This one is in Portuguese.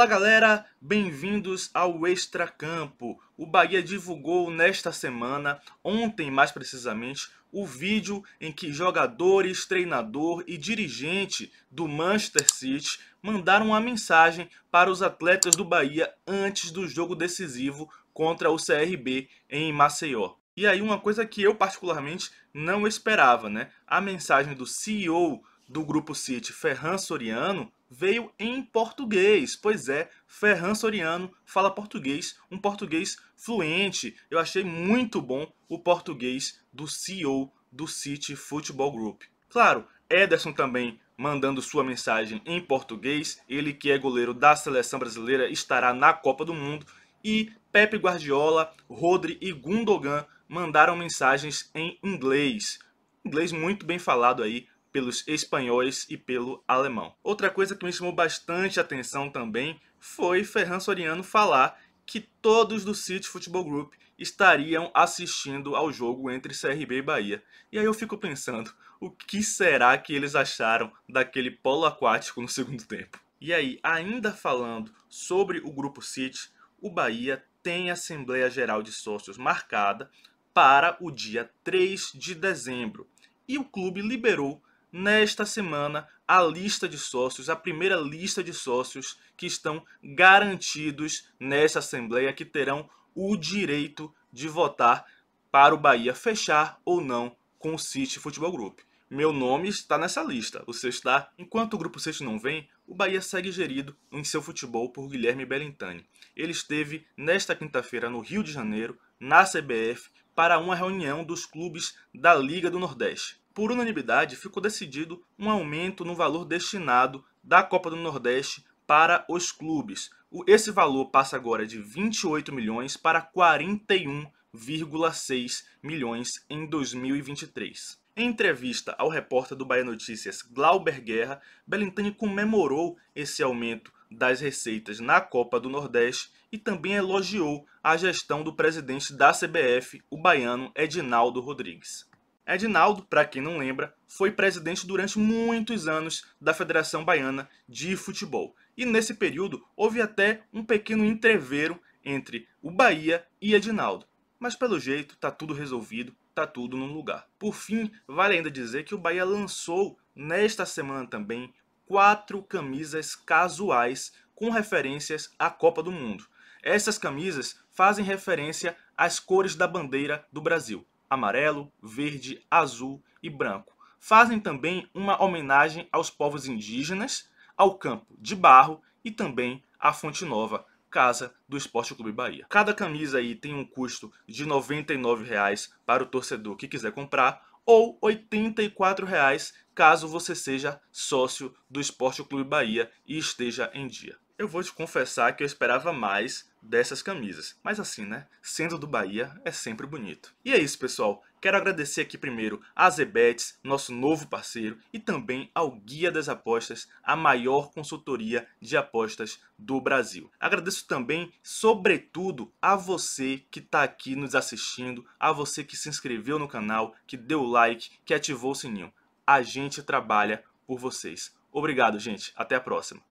Olá, galera! Bem-vindos ao Extra Campo. O Bahia divulgou nesta semana, ontem mais precisamente, o vídeo em que jogadores, treinador e dirigente do Manchester City mandaram uma mensagem para os atletas do Bahia antes do jogo decisivo contra o CRB em Maceió. E aí, uma coisa que eu particularmente não esperava, né? A mensagem do CEO do grupo City, Ferran Soriano, veio em português. Pois é, Ferran Soriano fala português, um português fluente. Eu achei muito bom o português do CEO do City Football Group. Claro, Ederson também mandando sua mensagem em português. Ele que é goleiro da seleção brasileira estará na Copa do Mundo. E Pepe Guardiola, Rodri e Gundogan mandaram mensagens em inglês. Inglês muito bem falado aí pelos espanhóis e pelo alemão. Outra coisa que me chamou bastante atenção também foi Ferran Soriano falar que todos do City Football Group estariam assistindo ao jogo entre CRB e Bahia. E aí eu fico pensando, o que será que eles acharam daquele polo aquático no segundo tempo? E aí, ainda falando sobre o grupo City, o Bahia tem Assembleia Geral de Sócios marcada para o dia 3 de dezembro. E o clube liberou nesta semana a lista de sócios, a primeira lista de sócios que estão garantidos nessa Assembleia, que terão o direito de votar para o Bahia fechar ou não com o City Futebol Group. Meu nome está nessa lista, o seu está. Enquanto o Grupo City não vem, o Bahia segue gerido em seu futebol por Guilherme Bellintani. Ele esteve nesta quinta-feira no Rio de Janeiro, na CBF, para uma reunião dos clubes da Liga do Nordeste por unanimidade, ficou decidido um aumento no valor destinado da Copa do Nordeste para os clubes. Esse valor passa agora de 28 milhões para 41,6 milhões em 2023. Em entrevista ao repórter do Bahia Notícias, Glauber Guerra, Belintani comemorou esse aumento das receitas na Copa do Nordeste e também elogiou a gestão do presidente da CBF, o baiano Edinaldo Rodrigues. Edinaldo, para quem não lembra, foi presidente durante muitos anos da Federação Baiana de Futebol. E nesse período houve até um pequeno entrevero entre o Bahia e Edinaldo. Mas pelo jeito tá tudo resolvido, tá tudo num lugar. Por fim, vale ainda dizer que o Bahia lançou nesta semana também quatro camisas casuais com referências à Copa do Mundo. Essas camisas fazem referência às cores da bandeira do Brasil amarelo, verde, azul e branco. Fazem também uma homenagem aos povos indígenas, ao campo de barro e também à Fonte Nova, casa do Esporte Clube Bahia. Cada camisa aí tem um custo de R$ 99,00 para o torcedor que quiser comprar ou R$ 84,00 caso você seja sócio do Esporte Clube Bahia e esteja em dia. Eu vou te confessar que eu esperava mais dessas camisas. Mas assim, né? Sendo do Bahia, é sempre bonito. E é isso, pessoal. Quero agradecer aqui primeiro a Zebetes, nosso novo parceiro, e também ao Guia das Apostas, a maior consultoria de apostas do Brasil. Agradeço também, sobretudo, a você que está aqui nos assistindo, a você que se inscreveu no canal, que deu like, que ativou o sininho. A gente trabalha por vocês. Obrigado, gente. Até a próxima.